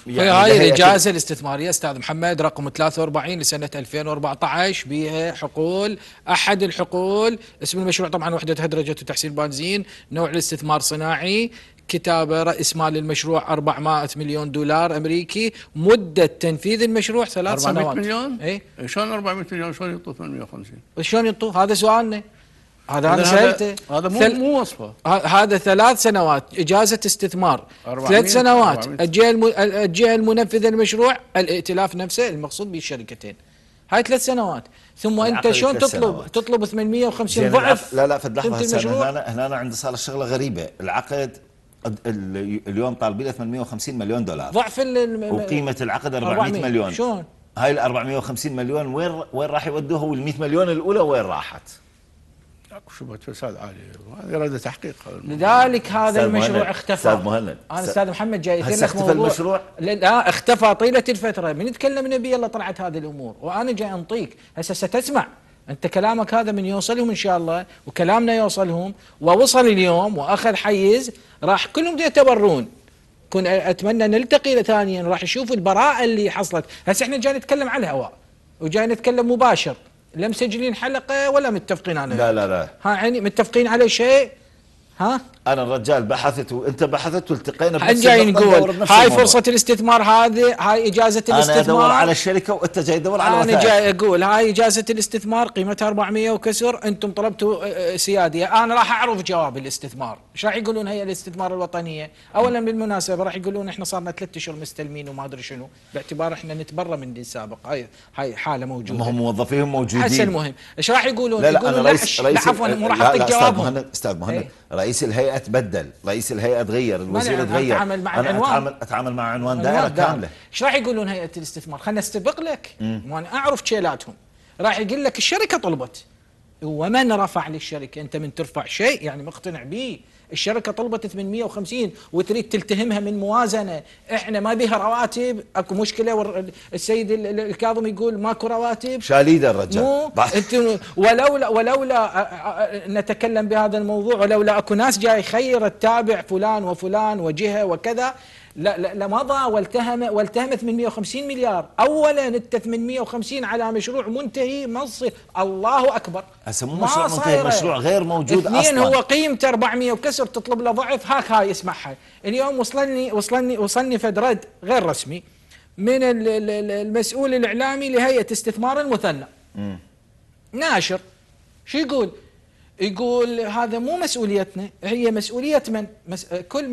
يعني هاي الاجازه الاستثماريه استاذ محمد رقم 43 لسنه 2014 بها حقول احد الحقول اسم المشروع طبعا وحده هدرجه وتحسين بنزين نوع الاستثمار صناعي كتابة رأس مال المشروع 400 مليون دولار أمريكي مدة تنفيذ المشروع ثلاث 400 سنوات 400 مليون؟ اي شلون 400 مليون شلون ينطوا 850 شلون ينطوا هذا سؤالنا هذا انا سالته هذا مو ثل... مو وصفه هذا ثلاث سنوات اجازه استثمار ثلاث سنوات الجهه الم... الجهه المنفذه المشروع الائتلاف نفسه المقصود به الشركتين هاي ثلاث سنوات ثم انت شلون تطلب سنوات. تطلب 850 ضعف لا لا فد لحظه هنا هنا عندي صار شغله غريبه العقد اليوم طالبين 850 مليون دولار ضعف وقيمه العقد 400 مليون شلون؟ هاي ال 450 مليون وين وين راح يودوها وال 100 مليون الاولى وين راحت؟ اكو شبهه فساد عاليه هذه اراده تحقيق لذلك هذا المشروع مهند. اختفى استاذ مهند انا استاذ محمد جاي هسه اختفى المشروع؟ لا اختفى طيله الفتره من تكلمنا به يلا طلعت هذه الامور وانا جاي انطيك هسه ستسمع أنت كلامك هذا من يوصلهم إن شاء الله وكلامنا يوصلهم ووصل اليوم وأخذ حيز راح كلهم يتبرون كن أتمنى نلتقي ثانيا راح يشوفوا البراءة اللي حصلت هسه احنا جاي نتكلم على الهواء وجاي نتكلم مباشر لا مسجلين حلقة ولا متفقين على لا لا لا ها يعني متفقين على شيء ها انا الرجال بحثت وانت بحثت والتقينا بنفس جاي نقول هاي فرصه الاستثمار هذه هاي اجازه الاستثمار انا ادور على الشركه وانت جاي تدور على انا جاي اقول هاي اجازه الاستثمار قيمتها 400 وكسر انتم طلبتوا آه، آه، سياديه انا راح اعرف جواب الاستثمار ايش راح يقولون هي الاستثمار الوطنيه اولا بالمناسبه راح يقولون احنا صارنا ثلاث اشهر مستلمين وما ادري شنو باعتبار احنا نتبرى من السابق هاي هاي حاله موجوده هم موظفيهم موجودين هسه المهم ايش راح يقولون لا لا يقولون انا رئيس لا رئيس عفوا مو راح اعطيك جواب استاذ مهند استاذ مهند إيه. رئيس الهيئه تبدل رئيس الهيئه تغير الوزير تغير اتعامل مع أنا العنوان اتعامل اتعامل مع عنوان دائره كامله ايش راح يقولون هيئه الاستثمار خلنا استبق لك وانا اعرف شيلاتهم راح يقول لك الشركه طلبت ومن رفع للشركه انت من ترفع شيء يعني مقتنع به الشركه طلبت 850 وتريد تلتهمها من موازنه احنا ما بيها رواتب اكو مشكله السيد الكاظم يقول ماكو رواتب شاليد الرجال مو ولولا ولولا نتكلم بهذا الموضوع ولولا اكو ناس جاي خير التابع فلان وفلان وجهه وكذا لا لا لمضى والتهم والتهمت 850 مليار اولا ال 850 على مشروع منتهي منصف الله اكبر هسه مو مشروع منتهي مشروع غير موجود اثنين اصلا هو قيمته 400 وكسر تطلب له ضعف هاك هاي اسمعها اليوم وصلني وصلني وصلني فد رد غير رسمي من المسؤول الاعلامي لهيئه استثمار المثنى ناشر شو يقول يقول هذا مو مسؤوليتنا هي مسؤولية من مس... كل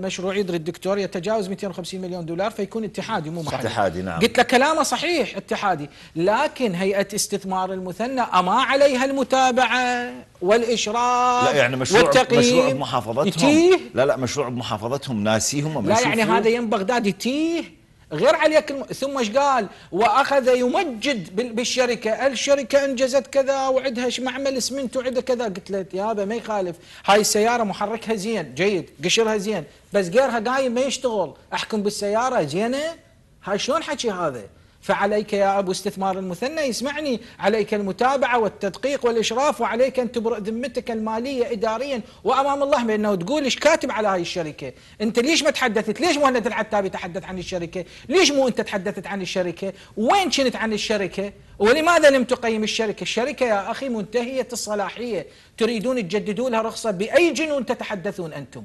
مشروع يدري الدكتور يتجاوز 250 مليون دولار فيكون اتحادي مو محلي اتحادي نعم قلت لك كلامه صحيح اتحادي لكن هيئة استثمار المثنى أما عليها المتابعة والإشراف لا يعني مشروع مشروع بمحافظتهم يتيه لا لا مشروع بمحافظتهم ناسيهم لا يعني هذا ين بغداد يتيه غير على الم... ثم ايش قال واخذ يمجد بالشركه الشركه انجزت كذا وعندها معمل اسمنت وعندها كذا قلت له يابا ما يخالف هاي السياره محركها زين جيد قشرها زين بس غيرها قايم ما يشتغل احكم بالسياره زينه هاي شلون حكي هذا فعليك يا أبو استثمار المثنى يسمعني عليك المتابعة والتدقيق والإشراف وعليك أن تبرئ ذمتك المالية إداريا وأمام الله بأنه تقول إيش كاتب على هاي الشركة أنت ليش ما تحدثت ليش مهند العتابي تحدث عن الشركة ليش مو أنت تحدثت عن الشركة وين كنت عن الشركة ولماذا لم تقيم الشركة الشركة يا أخي منتهية الصلاحية تريدون تجددوا لها رخصة بأي جنون تتحدثون أنتم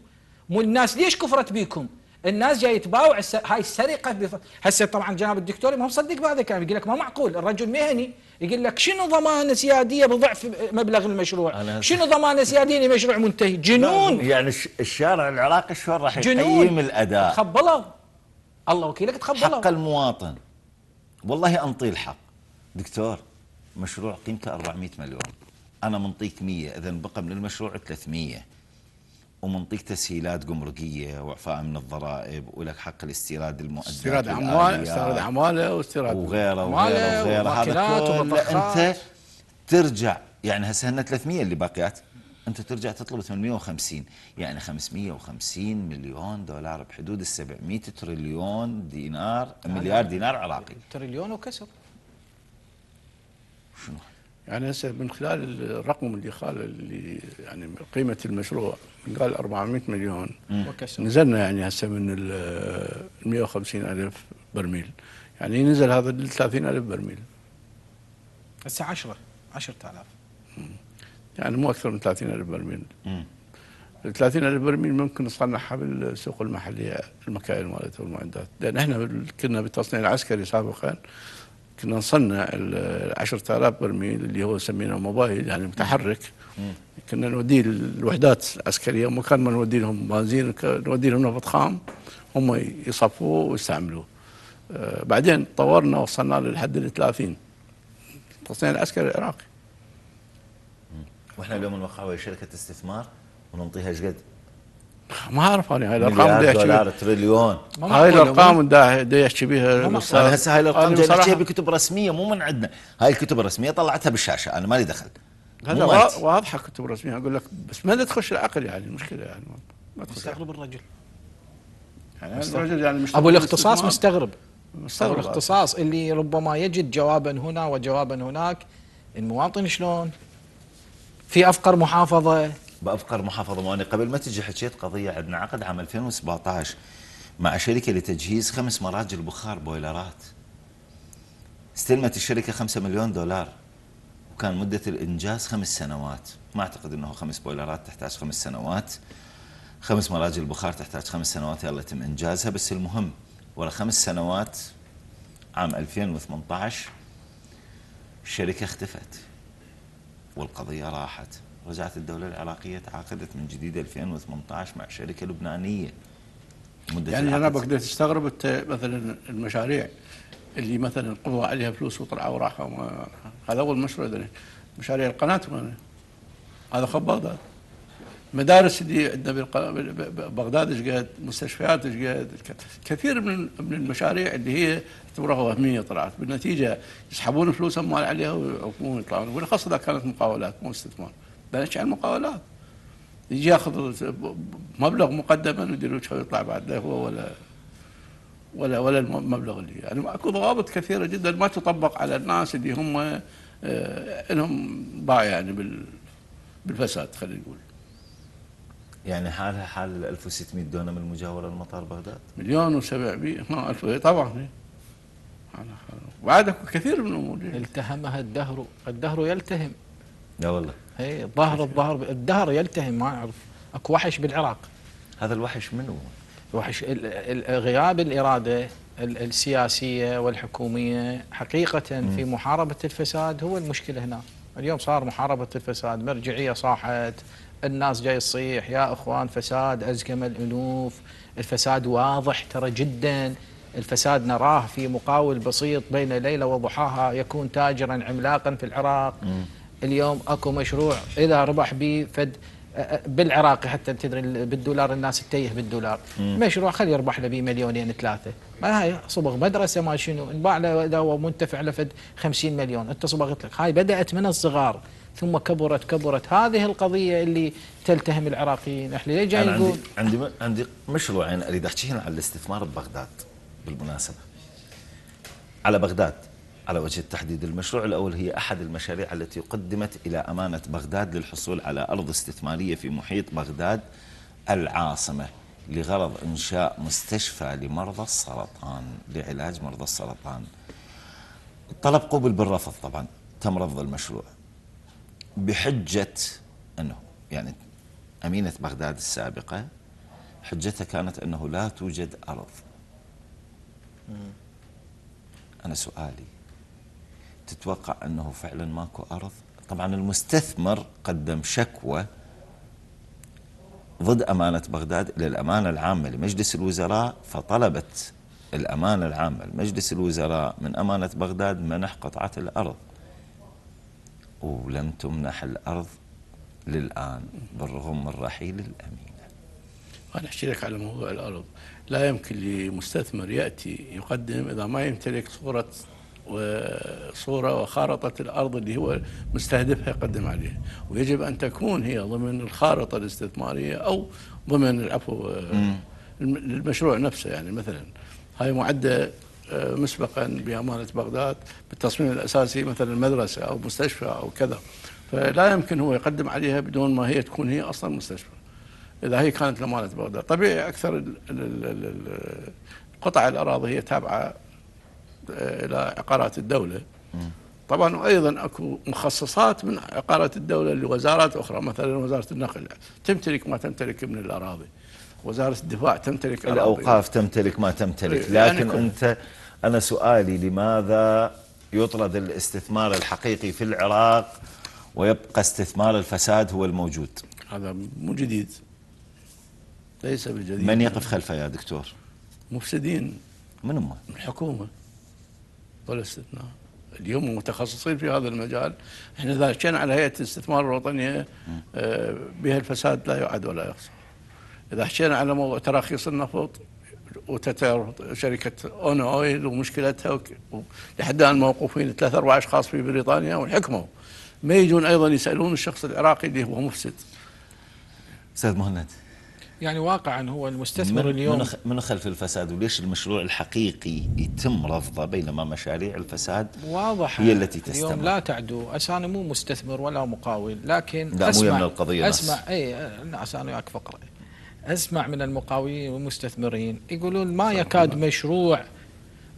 مو الناس ليش كفرت بيكم الناس جاي يتباوع الس... هاي السرقه بف... هسه طبعا جناب الدكتور ما مصدق بهذا الكلام يقول لك ما معقول الرجل مهني يقول لك شنو ضمانه سياديه بضعف مبلغ المشروع شنو ضمانه سياديه لمشروع منتهي جنون يعني الشارع العراقي شلون راح يقيم الاداء تخبلوا الله وكيلك تخبلوا حق المواطن والله انطي الحق دكتور مشروع قيمته 400 مليون انا منطيك 100 اذا بقى من المشروع 300 ومنطيك تسهيلات جمركيه واعفاء من الضرائب ولك حق الاستيراد المؤدب استيراد اموال استيراد عماله واستيراد وغيره وغيره وغيره هذا كله انت ترجع يعني هسه هن 300 اللي باقيات انت ترجع تطلب 850 يعني 550 مليون دولار بحدود ال 700 تريليون دينار يعني مليار دينار عراقي تريليون وكسر شنو يعني هسه من خلال الرقم اللي قال اللي يعني قيمه المشروع قال 400 مليون مم. نزلنا يعني هسه من ال 150 الف برميل يعني نزل هذا ل 30 الف برميل هسه 10 10000 يعني مو اكثر من 30 الف برميل ال 30 الف برميل ممكن نصنعها بالسوق المحليه المكاين مالتها والمعدات لان احنا كنا بالتصنيع العسكري سابقا كنا نصنع ال 10000 برميل اللي هو سميناه موبايل يعني متحرك كنا نوديه الوحدات العسكريه مكان ما نودي لهم بنزين نودي لهم نفط خام هم يصفوه ويستعملوه آه، بعدين طورنا وصلنا للحد ال 30 التصنيع العسكري العراقي واحنا اليوم نوقعه شركه استثمار وننطيها ايش قد؟ ما اعرف انا هاي الارقام بدي احكي دولار تريليون هاي الارقام بدي احكي بها هسه هاي الارقام بدي احكيها بكتب رسميه مو من عندنا هاي الكتب الرسميه طلعتها بالشاشه انا مالي دخل هذا واضحه كتب رسميه اقول لك بس ما تخش العقل يعني المشكله يعني ما تخش مستغرب الرجل يعني الرجل يعني ابو الاختصاص مستغرب مستغرب الاختصاص اللي ربما يجد جوابا هنا وجوابا هناك المواطن شلون في افقر محافظه بافقر محافظه وانا قبل ما تجي حكيت قضيه عندنا عقد عام 2017 مع شركه لتجهيز خمس مراجل بخار بويلرات استلمت الشركه 5 مليون دولار وكان مده الانجاز خمس سنوات ما اعتقد انه خمس بويلرات تحتاج خمس سنوات خمس مراجل بخار تحتاج خمس سنوات يلا تم انجازها بس المهم ورا خمس سنوات عام 2018 الشركه اختفت والقضيه راحت رجعت الدولة العراقية تعاقدت من جديد 2018 مع شركة لبنانية مدة يعني أنا بقدر تستغرب مثلا المشاريع اللي مثلا قضوا عليها فلوس وطلعوا وراحوا هذا أول مشروع مشاريع القناة هذا خباط مدارس المدارس اللي عندنا بغداد ايش قد مستشفيات ايش قد كثير من من المشاريع اللي هي تعتبرها وهميه طلعت بالنتيجه يسحبون فلوس اموال عليها ويطلعون خاصه اذا كانت مقاولات مو استثمار بلاش على المقاولات يجي ياخذ مبلغ مقدما ويدير وجهه يطلع بعد لا هو ولا ولا ولا المبلغ اللي يعني اكو ضوابط كثيره جدا ما تطبق على الناس اللي هم لهم آه، باع يعني بالفساد خلينا نقول يعني حالها حال 1600 دونم المجاورة لمطار بغداد مليون و700 الف إيه، طبعا بعد إيه. اكو كثير من الامور إيه. التهمها الدهر الدهر يلتهم لا والله اي الظهر الظهر الدهر يلتهم ما اعرف اكو وحش بالعراق هذا الوحش منو؟ وحش غياب الاراده السياسيه والحكوميه حقيقه في محاربه الفساد هو المشكله هنا اليوم صار محاربه الفساد مرجعيه صاحت الناس جاي تصيح يا اخوان فساد ازكم الانوف الفساد واضح ترى جدا الفساد نراه في مقاول بسيط بين ليله وضحاها يكون تاجرا عملاقا في العراق مم. اليوم اكو مشروع اذا ربح به فد بالعراقي حتى تدري بالدولار الناس تتيه بالدولار مم. مشروع خلي يربح له به مليونين ثلاثه ما هاي صبغ مدرسه ما شنو انباع له منتفع له فد 50 مليون انت صبغت لك هاي بدات من الصغار ثم كبرت كبرت هذه القضيه اللي تلتهم العراقيين احنا ليه جاي نقول عندي عندي عندي مشروعين اريد احكي هنا على الاستثمار ببغداد بالمناسبه على بغداد على وجه التحديد المشروع الأول هي أحد المشاريع التي قدمت إلى أمانة بغداد للحصول على أرض استثمارية في محيط بغداد العاصمة لغرض إنشاء مستشفى لمرضى السرطان لعلاج مرضى السرطان الطلب قوبل بالرفض طبعا تم رفض المشروع بحجة أنه يعني أمينة بغداد السابقة حجتها كانت أنه لا توجد أرض أنا سؤالي تتوقع أنه فعلا ماكو أرض طبعا المستثمر قدم شكوى ضد أمانة بغداد إلى الأمانة العامة لمجلس الوزراء فطلبت الأمانة العامة لمجلس الوزراء من أمانة بغداد منح قطعة الأرض ولم تمنح الأرض للآن بالرغم من رحيل الأمينة أنا أحكي لك على موضوع الأرض لا يمكن لمستثمر يأتي يقدم إذا ما يمتلك صورة وصورة وخارطة الأرض اللي هو مستهدفها يقدم عليها ويجب أن تكون هي ضمن الخارطة الاستثمارية أو ضمن العفو المشروع نفسه يعني مثلا هاي معدة آه، مسبقا بأمانة بغداد بالتصميم الأساسي مثلا مدرسة أو مستشفى أو كذا فلا يمكن هو يقدم عليها بدون ما هي تكون هي أصلا مستشفى إذا هي كانت لأمانة بغداد طبيعي أكثر القطع الأراضي هي تابعة الى عقارات الدوله طبعا وايضا اكو مخصصات من عقارات الدوله لوزارات اخرى مثلا وزاره النقل تمتلك ما تمتلك من الاراضي وزاره الدفاع تمتلك أراضي. الاوقاف تمتلك ما تمتلك إيه، لكن يعني انت انا سؤالي لماذا يطرد الاستثمار الحقيقي في العراق ويبقى استثمار الفساد هو الموجود هذا مو جديد ليس بجديد من يقف خلفه يا دكتور مفسدين من هم الحكومه ولا استثناء اليوم متخصصين في هذا المجال احنا اذا كان على هيئه الاستثمار الوطنيه آه، بها الفساد لا يعد ولا يحصى اذا حكينا على موضوع تراخيص النفط وتتر شركه اون اويل ومشكلتها لحد الان موقوفين ثلاث اربع اشخاص في بريطانيا والحكمه ما يجون ايضا يسالون الشخص العراقي اللي هو مفسد استاذ مهند يعني واقعا هو المستثمر من اليوم من خلف الفساد وليش المشروع الحقيقي يتم رفضه بينما مشاريع الفساد واضح هي التي تستمر اليوم لا تعدو انا مو مستثمر ولا مقاول لكن لا اسمع مو من القضيه اسمع اي انا وياك فقره اسمع من المقاولين والمستثمرين يقولون ما يكاد مشروع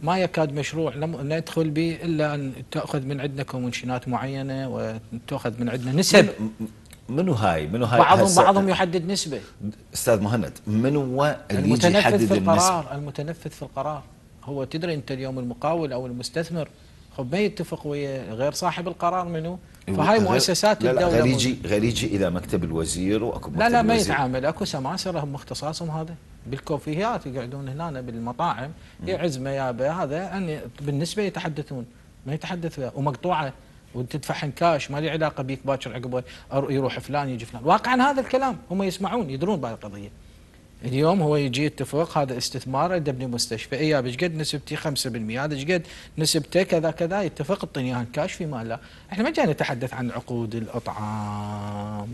ما يكاد مشروع ندخل به الا ان تاخذ من عندنا كومنشنات معينه وتاخذ من عندنا نسب منو هاي منو هاي بعضهم بعضهم يحدد نسبه استاذ مهند من هو اللي يجي يحدد في القرار النسبة؟ المتنفذ في القرار هو تدري انت اليوم المقاول او المستثمر خب ما يتفق ويا غير صاحب القرار منو إيوه، فهاي مؤسسات لا لا يجي غير يجي الى مكتب الوزير واكو مكتب لا لا ما يتعامل اكو سماسره هم اختصاصهم هذا بالكوفيهات يقعدون هنا بالمطاعم يعزمه يابا هذا يعني بالنسبه يتحدثون ما يتحدث ومقطوعه وتدفع كاش ما لي علاقه بيك باكر عقب يروح فلان يجي فلان واقعا هذا الكلام هم يسمعون يدرون بهذه القضيه اليوم هو يجي يتفق هذا استثمار عنده ابني مستشفى اياه بشقد نسبتي 5% هذا شقد نسبته كذا كذا يتفق اعطيني اياها كاش في لا، احنا ما جاي نتحدث عن عقود الاطعام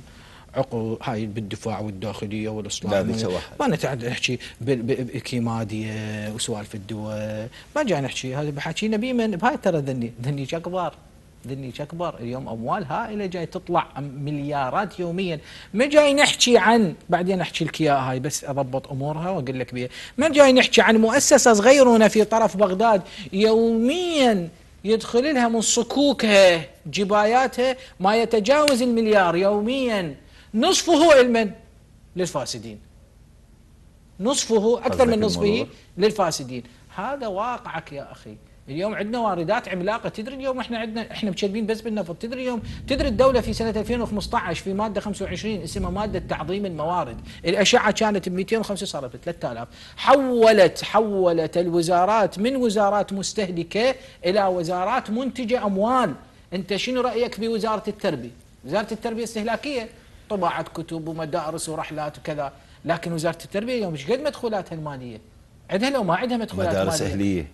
عقود هاي بالدفاع والداخليه والاصلاح ما نتحدث نحكي بكيماديه وسوالف الدول ما جاي نحكي هذا بحكينا بيمن بهاي ترى ذني ذني كبار ذني اكبر اليوم اموال هائله جاي تطلع مليارات يوميا ما جاي نحكي عن بعدين احكي لك اياها هاي بس اضبط امورها واقول لك بيها ما جاي نحكي عن مؤسسه صغيرونه في طرف بغداد يوميا يدخل لها من صكوكها جباياتها ما يتجاوز المليار يوميا نصفه لمن؟ للفاسدين نصفه اكثر من نصفه للفاسدين هذا واقعك يا اخي اليوم عندنا واردات عملاقه تدري اليوم احنا عندنا احنا مشربين بس بالنفط تدري اليوم تدري الدوله في سنه 2015 في ماده 25 اسمها ماده تعظيم الموارد الاشعه كانت ب 205 صارت ب 3000 حولت حولت الوزارات من وزارات مستهلكه الى وزارات منتجه اموال انت شنو رايك في وزاره التربيه وزاره التربيه استهلاكيه طباعه كتب ومدارس ورحلات وكذا لكن وزاره التربيه يوم ايش قد مدخولاتها الماليه عندها لو ما عندها مدخولات مدارس مالية. اهليه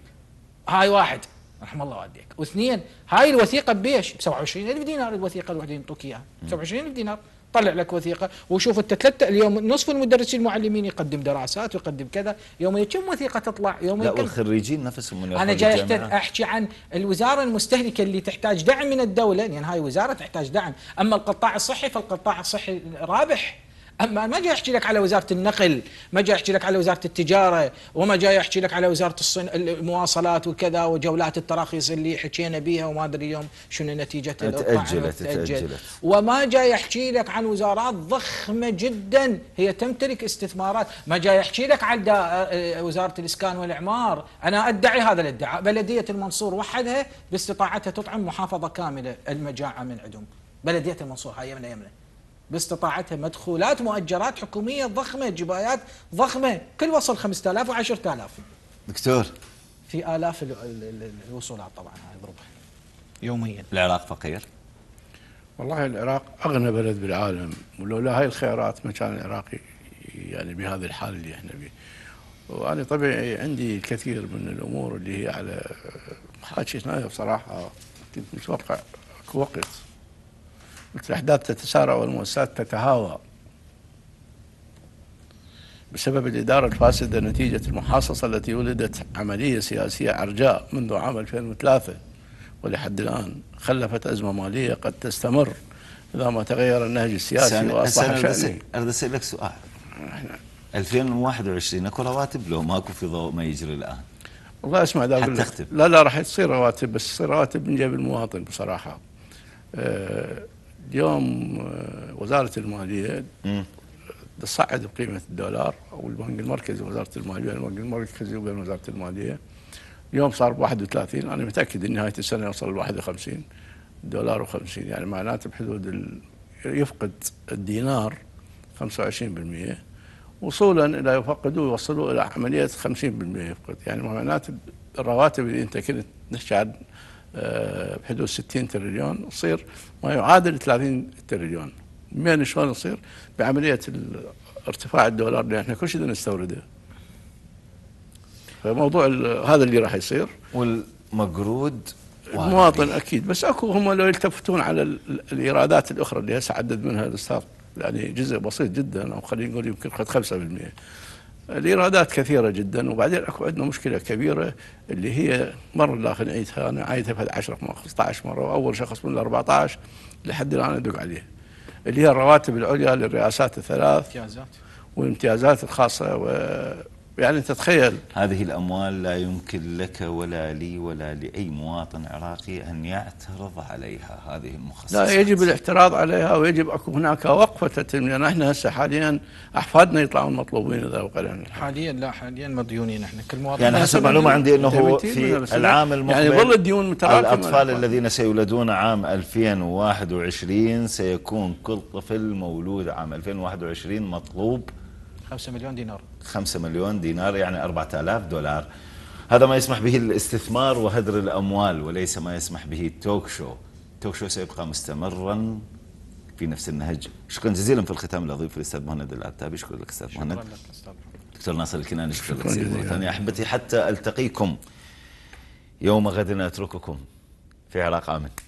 هاي واحد رحم الله والديك واثنين هاي الوثيقه بيش ب 27000 دينار الوثيقه الوحده ينطوك اياها 27000 دينار طلع لك وثيقه وشوف انت ثلاثة اليوم نصف المدرسين المعلمين يقدم دراسات ويقدم كذا يوم كم وثيقه تطلع يوم لا والخريجين نفسهم من انا جاي احكي عن الوزاره المستهلكه اللي تحتاج دعم من الدوله لان يعني هاي وزاره تحتاج دعم اما القطاع الصحي فالقطاع الصحي رابح اما ما جاي احكي لك على وزاره النقل ما جاي احكي لك على وزاره التجاره وما جاي احكي لك على وزاره الصن... المواصلات وكذا وجولات التراخيص اللي حكينا بها وما ادري اليوم شنو نتيجتها تاجلت تاجلت وما جاي احكي لك عن وزارات ضخمه جدا هي تمتلك استثمارات ما جاي احكي لك عن آه، وزاره الاسكان والاعمار انا ادعي هذا الادعاء بلديه المنصور وحدها باستطاعتها تطعم محافظه كامله المجاعه من عندهم بلديه المنصور هاي يمنا. يمنى باستطاعتها مدخولات مؤجرات حكومية ضخمة جبايات ضخمة كل وصل 5000 و10000 دكتور في آلاف الوصولات طبعا هاي ضربها يوميا العراق فقير والله العراق أغنى بلد بالعالم ولولا هاي الخيارات ما كان العراق يعني بهذا الحال اللي احنا به وانا طبيعي عندي الكثير من الامور اللي هي على حاجة هنا بصراحه كنت متوقع اكو وقت الأحداث تتسارع والمؤسسات تتهاوى بسبب الإدارة الفاسدة نتيجة المحاصصة التي ولدت عملية سياسية عرجاء منذ عام 2003 ولحد الآن خلفت أزمة مالية قد تستمر إذا ما تغير النهج السياسي وأصبح شأني أريد أسألك سؤال 2021 نعم. اكو رواتب لو ماكو في ضوء ما يجري الان والله اسمع ذا حتى لا لا راح تصير رواتب بس تصير رواتب من جيب المواطن بصراحه أه اليوم آه، وزاره الماليه تصعد بقيمه الدولار او البنك المركزي وزاره الماليه يعني البنك المركزي وبين وزاره الماليه اليوم صار ب 31 انا متاكد ان نهايه السنه يوصل ل 51 دولار و50 يعني معناته بحدود ال... يفقد الدينار 25% وصولا الى يفقدوا يوصلوا الى عمليه 50% يفقد يعني معناته الرواتب اللي انت كنت نحكي عن آه، بحدود 60 تريليون تصير ما يعادل 30 تريليون من شلون يصير بعملية ارتفاع الدولار اللي احنا كل شيء نستورده فموضوع هذا اللي راح يصير والمقرود المواطن اكيد بس اكو هم لو يلتفتون على الايرادات الاخرى اللي هسه عدد منها الاستاذ يعني جزء بسيط جدا او خلينا نقول يمكن 5% الايرادات كثيره جدا وبعدين اكو عندنا مشكله كبيره اللي هي مره لا نعيدها انا عايدها في 10 15 مره واول شخص من ال 14 لحد الان ادق عليه اللي هي الرواتب العليا للرئاسات الثلاث والامتيازات الخاصه و يعني تتخيل هذه الأموال لا يمكن لك ولا لي ولا لأي مواطن عراقي أن يعترض عليها هذه المخصصات لا يجب الاعتراض عليها ويجب أكون هناك وقفة تتم نحن هسه حاليا أحفادنا يطلعون مطلوبين إذا وقلنا حاليا لا حاليا مديونين نحن كل مواطن يعني حسب معلومة عندي أنه في العام يعني المقبل يعني ظل الديون متراكمة الأطفال الذين سيولدون عام 2021 سيكون كل طفل مولود عام 2021 مطلوب 5 مليون دينار 5 مليون دينار يعني 4000 دولار هذا ما يسمح به الاستثمار وهدر الأموال وليس ما يسمح به التوك شو التوك شو سيبقى مستمرا في نفس النهج شكرا جزيلا في الختام لأضيف الأستاذ مهند العتابي شكرا لك أستاذ مهند دكتور ناصر الكناني شكرا, لك سيدي مرة ثانية أحبتي حتى ألتقيكم يوم غد أترككم في عراق آمن